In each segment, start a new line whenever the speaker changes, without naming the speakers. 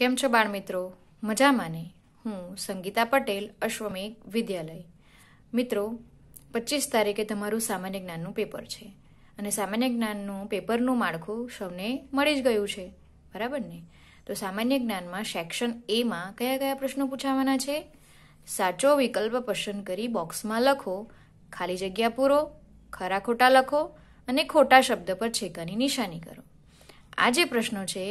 કેમ છો બાળ મિત્રો મજામાં ને હું સંગીતા પટેલ અશ્વમેઘ વિદ્યાલય મિત્રો પચીસ તારીખે તમારું સામાન્ય જ્ઞાનનું પેપર છે અને સામાન્ય જ્ઞાનનું પેપરનું માળખું સૌને મળી જ ગયું છે બરાબર ને તો સામાન્ય જ્ઞાનમાં સેક્શન એમાં કયા કયા પ્રશ્નો પૂછાવાના છે સાચો વિકલ્પ પસંદ કરી બોક્સમાં લખો ખાલી જગ્યા પૂરો ખરા ખોટા લખો અને ખોટા શબ્દ પર છેકાની નિશાની કરો આ જે પ્રશ્નો છે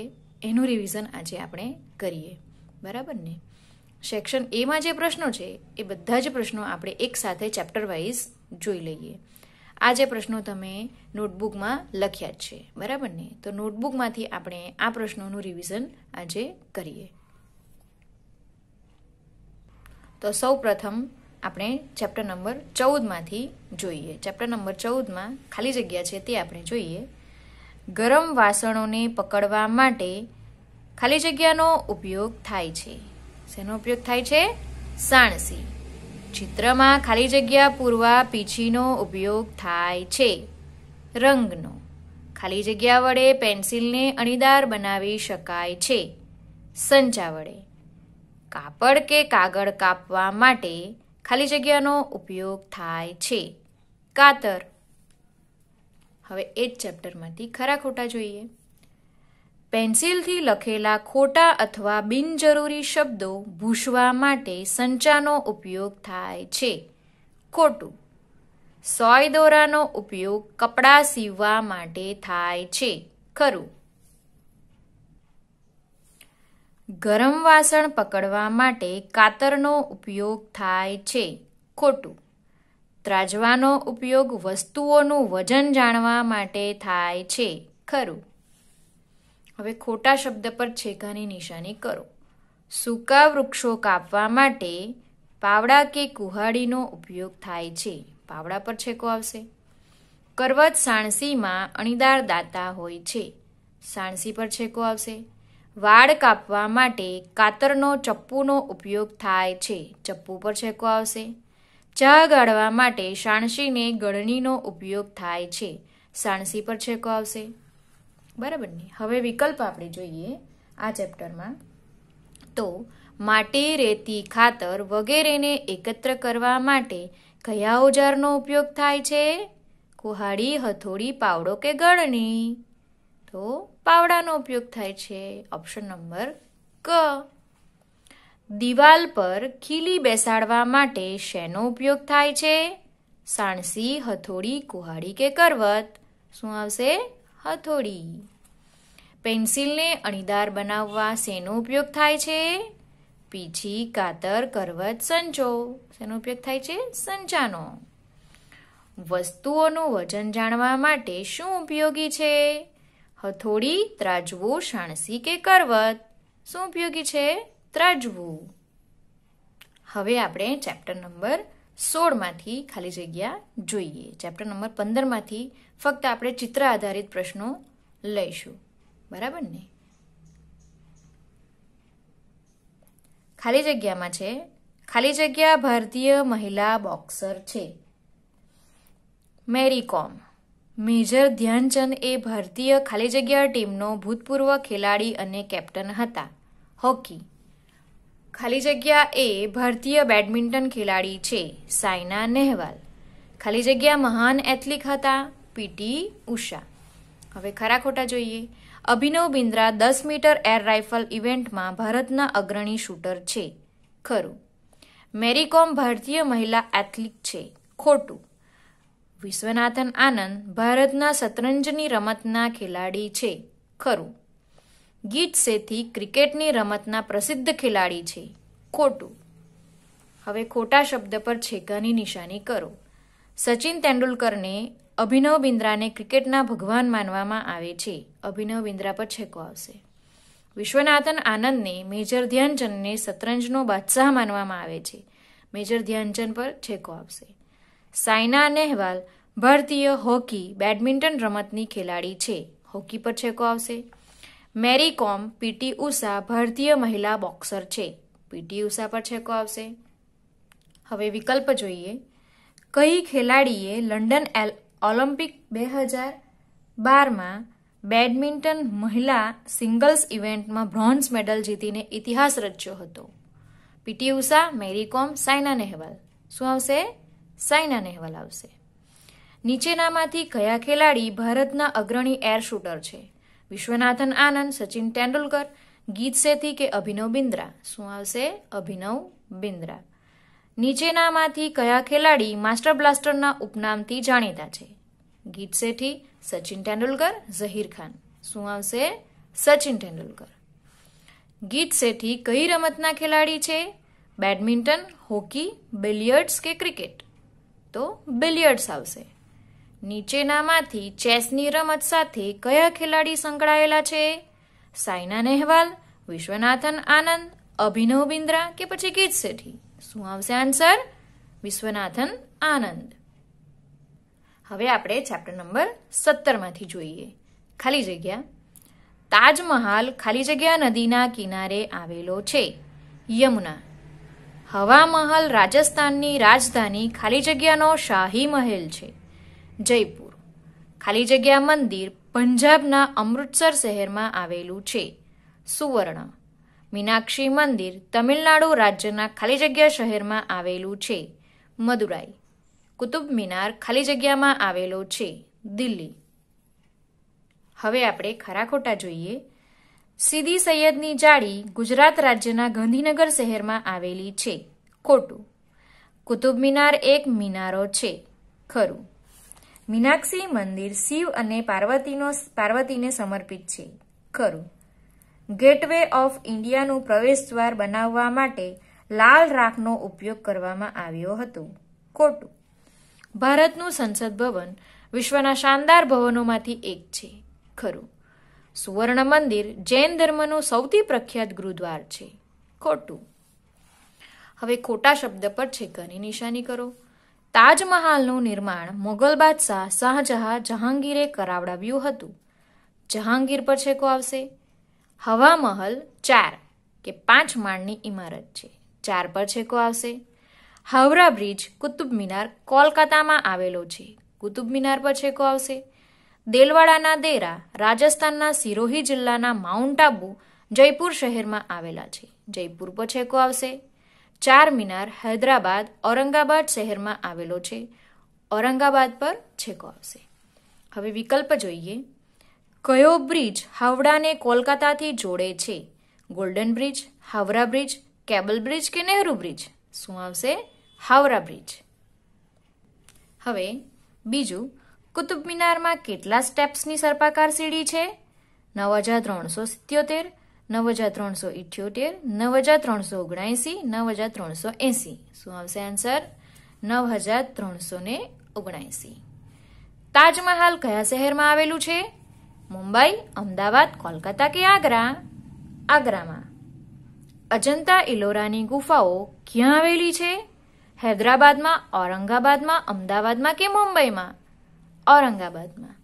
એનું રિવિઝન આજે આપણે કરીએ બરાબર ને સેક્શન એમાં જે પ્રશ્નો છે એ બધા જ પ્રશ્નો આપણે એકસાથે ચેપ્ટર વાઇઝ જોઈ લઈએ આ જે પ્રશ્નો તમે નોટબુકમાં લખ્યા જ છે બરાબર ને તો નોટબુકમાંથી આપણે આ પ્રશ્નોનું રિવિઝન આજે કરીએ તો સૌ પ્રથમ આપણે ચેપ્ટર નંબર ચૌદમાંથી જોઈએ ચેપ્ટર નંબર ચૌદમાં ખાલી જગ્યા છે તે આપણે જોઈએ ગરમ વાસણોને પકડવા માટે ખાલી જગ્યાનો ઉપયોગ થાય છે શેનો ઉપયોગ થાય છે સાણસી ચિત્રમાં ખાલી જગ્યા પૂરવા પીંછીનો ઉપયોગ થાય છે રંગનો ખાલી જગ્યા વડે પેન્સિલને અણીદાર બનાવી શકાય છે સંચા વડે કાપડ કે કાગળ કાપવા માટે ખાલી જગ્યાનો ઉપયોગ થાય છે કાતર હવે એ જ ચેપ્ટરમાંથી ખરા ખોટા જોઈએ પેન્સિલથી લખેલા ખોટા અથવા બિનજરૂરી શબ્દો ભૂસવા માટે સંચાનો ઉપયોગ થાય છે ખોટું સોય દોરાનો ઉપયોગ કપડાં સીવવા માટે થાય છે ખરું ગરમ વાસણ પકડવા માટે કાતરનો ઉપયોગ થાય છે ખોટું ત્રાજવાનો ઉપયોગ વસ્તુઓનું વજન જાણવા માટે થાય છે ખરું હવે ખોટા શબ્દ પર છેકાની નિશાની કરો સૂકા વૃક્ષો કાપવા માટે પાવડા કે કુહાડીનો ઉપયોગ થાય છે પાવડા પર છેકો આવશે કરવત સાણસીમાં અણીદાર દાંતા હોય છે સાણસી પર છેકો આવશે વાળ કાપવા માટે કાતરનો ચપ્પુનો ઉપયોગ થાય છે ચપ્પુ પર છેકો આવશે ચા ગાળવા માટે સાણસીને ગળણીનો ઉપયોગ થાય છે સાણસી પર છેકો આવશે બરાબર ને હવે વિકલ્પ આપણે જોઈએ આ ચેપ્ટરમાં તો માટી રેતી ખાતર વગેરેને એકત્ર કરવા માટે કયા ઓજારનો ઉપયોગ થાય છે કુહાડી હથોડી પાવડો કે ગળણી તો પાવડાનો ઉપયોગ થાય છે ઓપ્શન નંબર ક દિવાલ પર ખીલી બેસાડવા માટે શેનો ઉપયોગ થાય છે સાણસી હથોડી કુહાડી કે કરવત શું આવશે હથોડી પેન્સિલને અણીદાર બનાવવા શેનો ઉપયોગ થાય છે પીછી કાતર કરવત સંચો શેનો ઉપયોગ થાય છે સંચાનો વસ્તુઓનું વજન જાણવા માટે શું ઉપયોગી છે હથોડી ત્રાજવું શાણસી કે કરવત શું ઉપયોગી છે ત્રજવું હવે આપણે ચેપ્ટર નંબર સોળમાંથી ખાલી જગ્યા જોઈએ ચેપ્ટર નંબર પંદરમાંથી ફક્ત આપણે ચિત્ર આધારિત પ્રશ્નો લઈશું બરાબર ને ખાલી જગ્યામાં છે ખાલી જગ્યા ભારતીય મહિલા બોક્સર છે મેરી કોમ મેજર ધ્યાનચંદ એ ભારતીય ખાલી જગ્યા ટીમનો ભૂતપૂર્વ ખેલાડી અને કેપ્ટન હતા હોકી ખાલી જગ્યા એ ભારતીય બેડમિન્ટન ખેલાડી છે સાયના નેહવાલ ખાલી જગ્યા મહાન એથ્લિક હતા પીટી ઉષા હવે ખરા ખોટા જોઈએ અભિનવ બિન્દ્રા દસ મીટર એર રાઇફલ ઇવેન્ટમાં ભારતના અગ્રણી શૂટર છે ખરું મેરી કોમ ભારતીય મહિલા એથ્લિક છે ખોટું વિશ્વનાથન આનંદ ભારતના શતરંજની રમતના ખેલાડી છે ખરું ગીત સેથી ક્રિકેટની રમતના પ્રસિદ્ધ ખેલાડી છે ખોટું હવે ખોટા શબ્દ પર છેકાની નિશાની કરો સચિન તેંડુલકરને અભિનવ બિન્દ્રાને ક્રિકેટના ભગવાન માનવામાં આવે છે અભિનવ બિન્દ્રા પર છેકો આવશે વિશ્વનાથન આનંદને મેજર ધ્યાનચંદને શતરંજનો બાદશાહ માનવામાં આવે છે મેજર ધ્યાનચંદ પર છેકો આવશે સાયના નેહવાલ ભારતીય હોકી બેડમિન્ટન રમતની ખેલાડી છે હોકી પર છેકો આવશે મેરી કોમ પીટી ઉષા ભારતીય મહિલા બોક્સર છે પીટી ઉષા પર છેકો આવશે હવે વિકલ્પ જોઈએ કઈ ખેલાડીએ લંડન એલ ઓલિમ્પિક બે હજાર બારમાં બેડમિન્ટન મહિલા સિંગલ્સ ઇવેન્ટમાં બ્રોન્ઝ મેડલ જીતીને ઇતિહાસ રચ્યો હતો પીટી ઉષા મેરી કોમ સાયના નેહવાલ શું આવશે સાયના નેહવાલ આવશે નીચેનામાંથી કયા ખેલાડી ભારતના અગ્રણી એર શૂટર છે વિશ્વનાથન આનંદ સચિન તેંડુલકર ગીત સેથી કે અભિનવ બિન્દ્રા શું આવશે અભિનવ બિન્દ્રા નીચેનામાંથી કયા ખેલાડી માસ્ટર બ્લાસ્ટરના ઉપનામથી જાણીતા છે ગીત સેઠી સચિન તેંડુલકર ઝહીર ખાન શું આવશે સચિન તેંડુલકર ગીત સેઠી કઈ રમતના ખેલાડી છે બેડમિન્ટન હોકી બિલિયર્ડ્સ કે ક્રિકેટ તો બિલિયર્ડ્સ આવશે નીચેનામાંથી ચેસની રમત સાથે કયા ખેલાડી સંકળાયેલા છે સાયના નેહવાલ વિશ્વનાથન આનંદ અભિનવ બિન્દ્રા કે પછી ગીત સેઠી શું આવશે આન્સર વિશ્વનાથન આનંદ હવે આપણે ચેપ્ટર નંબર સત્તરમાંથી જોઈએ ખાલી જગ્યા તાજમહાલ ખાલી જગ્યા નદીના કિનારે આવેલો છે યમુના હવા રાજસ્થાનની રાજધાની ખાલી જગ્યાનો શાહી મહેલ છે જયપુર ખાલી જગ્યા મંદિર પંજાબના અમૃતસર શહેરમાં આવેલું છે સુવર્ણ મીનાક્ષી મંદિર તમિલનાડુ રાજ્યના ખાલી જગ્યા શહેરમાં આવેલું છે મદુરાઈ કુતુબ મિનાર ખાલી જગ્યામાં આવેલો છે દિલ્હી હવે આપણે ખરા ખોટા જોઈએ સીધી સૈયદની જાળી ગુજરાત રાજ્યના ગાંધીનગર શહેરમાં આવેલી છે ખોટું કુતુબ મિનાર એક મિનારો છે ખરું મીનાક્ષી મંદિર શિવ અને પાર્વતીનો પાર્વતીને સમર્પિત છે ખરું ગેટવે ઓફ ઇન્ડિયાનું પ્રવેશદ્વાર બનાવવા માટે લાલ રાખનો ઉપયોગ કરવામાં આવ્યો હતો ખોટું ભારતનું સંસદ ભવન વિશ્વના શાનદાર ભવનોમાંથી એક છે ખરું સુવર્ણ મંદિર જૈન ધર્મનું સૌથી પ્રખ્યાત ગુરુદ્વાર છે ખોટું હવે ખોટા શબ્દ પર છે છેકની નિશાની કરો તાજમહાલનું નિર્માણ મુગલ બાદશાહ શાહજહાં જહાંગીરે કરાવડાવ્યું હતું જહાંગીર પર છેકો આવશે હવા મહલ ચાર કે પાંચ માળની ઇમારત છે ચાર પર છેકો આવશે હાવરા બ્રિજ કુતુબ મિનાર કોલકાતામાં આવેલો છે કુતુબ મિનાર પર છેકો આવશે દેલવાડાના દેરા રાજસ્થાનના સિરોહી જિલ્લાના માઉન્ટ આબુ જયપુર શહેરમાં આવેલા છે જયપુર પર છેકો આવશે ચાર મિનાર હૈદરાબાદ ઔરંગાબાદ શહેરમાં આવેલો છે ઔરંગાબાદ પર છેકો આવશે હવે વિકલ્પ જોઈએ કયો બ્રિજ હાવડાને કોલકાતાથી જોડે છે golden bridge Howrah bridge cable bridge કે નહેરુ બ્રિજ શું આવશે હાવરા બ્રિજ હવે બીજું કુતુબ મિનારમાં કેટલા સ્ટેપ્સની સર્પાકાર સીડી છે નવ હજાર ત્રણસો સિત્યોતેર નવ હજાર ત્રણસો ઇઠ્યોતેર નવ હજાર ત્રણસો ઓગણએંસી નવ હજાર ત્રણસો એંસી શું આવશે આન્સર નવ હજાર ત્રણસો ને ઓગણએંસી તાજમહાલ કયા શહેરમાં આવેલું છે મુંબઈ અમદાવાદ કોલકાતા કે આગ્રા આગ્રામાં અજંતા ઇલોરાની ગુફાઓ ક્યાં આવેલી છે હૈદરાબાદમાં ઔરંગાબાદમાં અમદાવાદમાં કે મુંબઈમાં ઔરંગાબાદમાં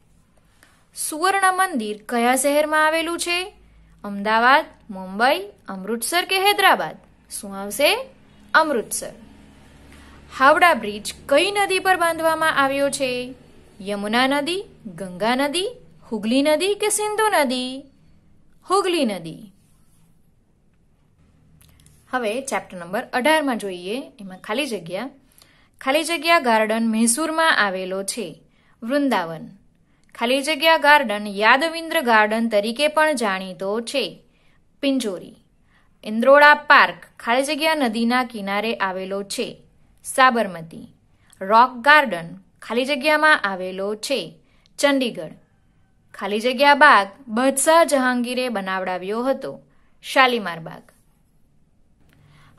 સુવર્ણ મંદિર કયા શહેરમાં આવેલું છે અમદાવાદ મુંબઈ અમૃતસર કે હૈદરાબાદ શું આવશે અમૃતસર હાવડા બ્રિજ કઈ નદી પર બાંધવામાં આવ્યો છે યમુના નદી ગંગા નદી હુગલી નદી કે સિંધુ નદી હુગલી નદી હવે ચેપ્ટર નંબર અઢારમાં જોઈએ એમાં ખાલી જગ્યા ખાલી જગ્યા ગાર્ડન મૈસૂરમાં આવેલો છે વૃંદાવન ખાલી જગ્યા ગાર્ડન યાદવિન્દ્ર ગાર્ડન તરીકે પણ જાણીતો છે પિંજોરી ઇન્દ્રોડા પાર્ક ખાલી જગ્યા નદીના કિનારે આવેલો છે સાબરમતી રોક ગાર્ડન ખાલી જગ્યામાં આવેલો છે ચંડીગઢ ખાલી જગ્યા બાગ બદશાહ જહાંગીરે બનાવડાવ્યો હતો શાલીમાર બાગ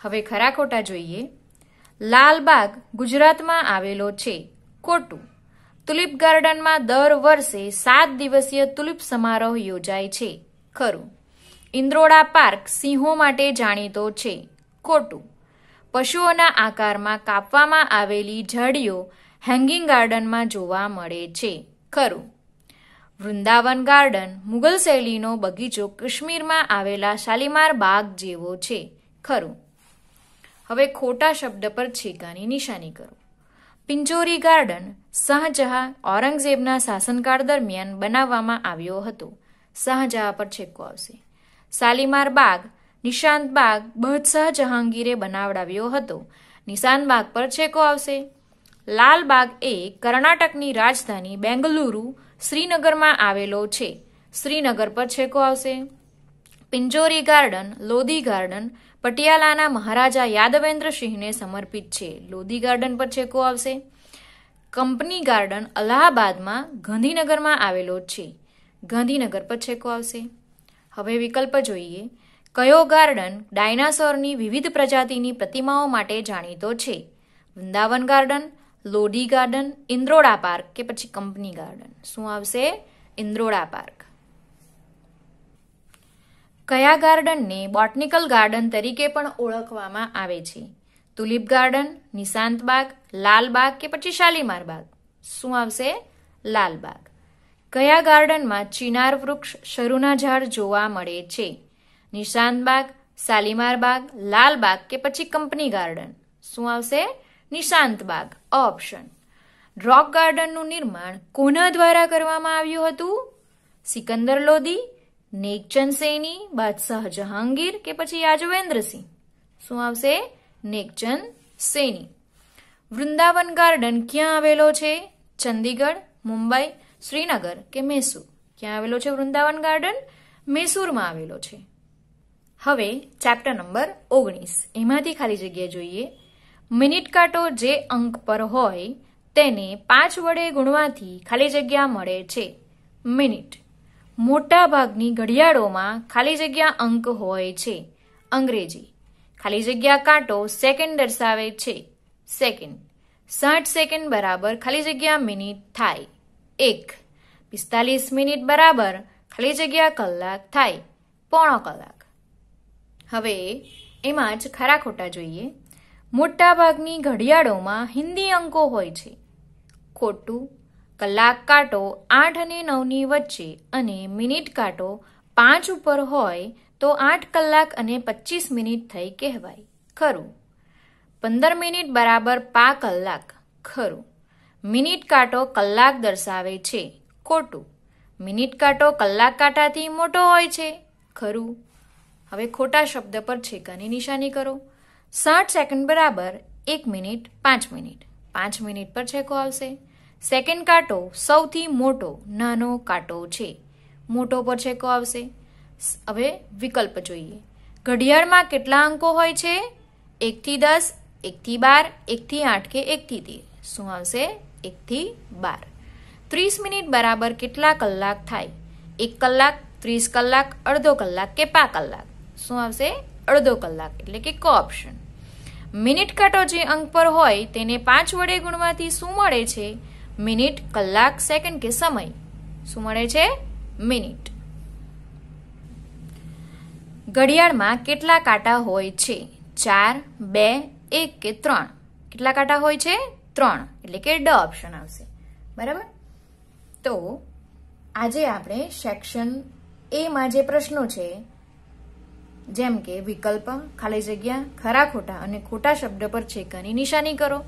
હવે ખરા ખોટા જોઈએ લાલબાગ ગુજરાતમાં આવેલો છે કોટું તુલિપ ગાર્ડનમાં દર વર્ષે સાત દિવસીય તુલિપ સમારોહ યોજાય છે ખરું ઇન્દ્રોડા પાર્ક સિંહો માટે જાણીતો છે ખોટું પશુઓના આકારમાં કાપવામાં આવેલી ઝાડીઓ હેંગિંગ ગાર્ડનમાં જોવા મળે છે ખરું વૃંદાવન ગાર્ડન મુગલ શૈલીનો બગીચો કાશ્મીરમાં આવેલા શાલીમાર બાગ જેવો છે ખરું હવે ખોટા શબ્દ પર છેકાની નિશાની કરો પિંજોરી ગાર્ડન શાહજહાં ઔરંગઝેબના શાસનકાળ દરમિયાન બનાવવામાં આવ્યો હતો શાહજહાં પર છેકો આવશે શાલીમાર બાગ નિશાંત બાગ બહદશાહ જહાંગીરે બનાવડાવ્યો હતો નિશાન બાગ પર છેકો આવશે લાલબાગ એ કર્ણાટકની રાજધાની બેંગલુરુ શ્રીનગરમાં આવેલો છે શ્રીનગર પર છેકો આવશે પિંજોરી ગાર્ડન લોધી ગાર્ડન પટિયાલાના મહારાજા યાદવેન્દ્ર સિંહને સમર્પિત છે લોધી ગાર્ડન પર છેકો આવશે કંપની ગાર્ડન અલ્હાબાદમાં ગાંધીનગરમાં આવેલો છે ગાંધીનગર પર છેકો આવશે હવે વિકલ્પ જોઈએ કયો ગાર્ડન ડાયનાસોરની વિવિધ પ્રજાતિની પ્રતિમાઓ માટે જાણીતો છે Vrindavan garden Lodhi garden Indroda park કે પછી કંપની ગાર્ડન શું આવશે ઇન્દ્રોડા પાર્ક કયા ગાર્ડનને બોટનિકલ ગાર્ડન તરીકે પણ ઓળખવામાં આવે છે તુલિપ ગાર્ડન નિશાંત બાગ લાલબાગ કે પછી શાલીમાર બાગ શું આવશે લાલબાગ કયા ગાર્ડનમાં ચિનાર વૃક્ષ શરૂના ઝાડ જોવા મળે છે નિશાંતબાગ શાલીમાર બાગ લાલબાગ કે પછી કંપની ગાર્ડન શું આવશે નિશાંતબાગ ઓપ્શન રોક ગાર્ડનનું નિર્માણ કોના દ્વારા કરવામાં આવ્યું હતું સિકંદર લોદી નેકચંદ સૈની બાદશાહ જહાંગીર કે પછી યાજવેન્દ્રસિંહ શું આવશે નેકચંદ સૈની વૃંદાવન ગાર્ડન ક્યાં આવેલો છે ચંદીગઢ મુંબઈ શ્રીનગર કે મૈસૂર ક્યાં આવેલો છે વૃંદાવન ગાર્ડન મૈસૂરમાં આવેલો છે હવે ચેપ્ટર નંબર ઓગણીસ એમાંથી ખાલી જગ્યા જોઈએ મિનિટ કાંટો જે અંક પર હોય તેને પાંચ વડે ગુણવાથી ખાલી જગ્યા મળે છે મિનિટ મોટાભાગની ઘડિયાળોમાં ખાલી જગ્યા અંક હોય છે અંગ્રેજી ખાલી જગ્યા કાંટો સેકન્ડ દર્શાવે છે સેકન્ડ સાઠ સેકન્ડ બરાબર ખાલી જગ્યા મિનિટ થાય એક પિસ્તાલીસ મિનિટ બરાબર ખાલી જગ્યા કલાક થાય પોણો કલાક હવે એમાં જ ખરા ખોટા જોઈએ મોટાભાગની ઘડિયાળોમાં હિન્દી અંકો હોય છે ખોટું કલાક કાંટો આઠ અને નવની વચ્ચે અને મિનિટ કાંટો પાંચ ઉપર હોય તો આઠ કલાક અને પચીસ મિનિટ થઈ કહેવાય ખરું પંદર મિનિટ બરાબર પા કલાક ખરું મિનિટ કાંટો કલાક દર્શાવે છે ખોટું મિનિટ કાંટો કલાક કાંટાથી મોટો હોય છે ખરું હવે ખોટા શબ્દ પર છેકાની નિશાની કરો સાઠ સેકન્ડ બરાબર એક મિનિટ પાંચ મિનિટ પાંચ મિનિટ પર છેકો આવશે સેકન્ડ કાંટો સૌથી મોટો નાનો કાંટો છે મોટો પર કો આવશે હવે વિકલ્પ જોઈએ ઘડિયાળમાં કેટલા અંકો હોય છે એકથી દસ એકથી બાર એકથી આઠ કે એકથી તેર શું આવશે એકથી બાર ત્રીસ મિનિટ બરાબર કેટલા કલાક થાય એક કલાક ત્રીસ કલાક અડધો કલાક કે પા કલાક શું આવશે અડધો કલાક એટલે કે કો ઓપ્શન મિનિટ કાંટો જે અંક પર હોય તેને પાંચ વડે ગુણવાથી શું મળે છે મિનિટ કલાક સેકન્ડ કે સમય શું મળે છે મિનિટ ઘડિયાળમાં કેટલા કાંટા હોય છે ચાર બે એક કે ત્રણ કેટલા કાંટા હોય છે ત્રણ એટલે કે ડ ઓપ્શન આવશે બરાબર તો આજે આપણે સેક્શન એમાં જે પ્રશ્નો છે જેમ કે વિકલ્પ ખાલી જગ્યા ખરા ખોટા અને ખોટા શબ્દ પર છેકાની નિશાની કરો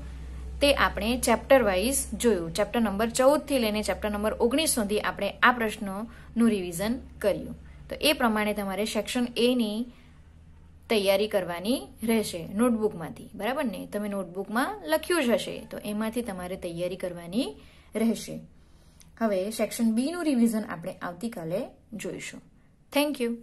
તે આપણે ચેપ્ટર વાઇઝ જોયું ચેપ્ટર નંબર ચૌદથી લઈને ચેપ્ટર નંબર ઓગણીસ સુધી આપણે આ પ્રશ્નોનું રિવિઝન કર્યું તો એ પ્રમાણે તમારે સેક્શન એની તૈયારી કરવાની રહેશે નોટબુકમાંથી બરાબર ને તમે નોટબુકમાં લખ્યું જ હશે તો એમાંથી તમારે તૈયારી કરવાની રહેશે હવે સેક્શન બીનું રિવિઝન આપણે આવતીકાલે જોઈશું થેન્ક યુ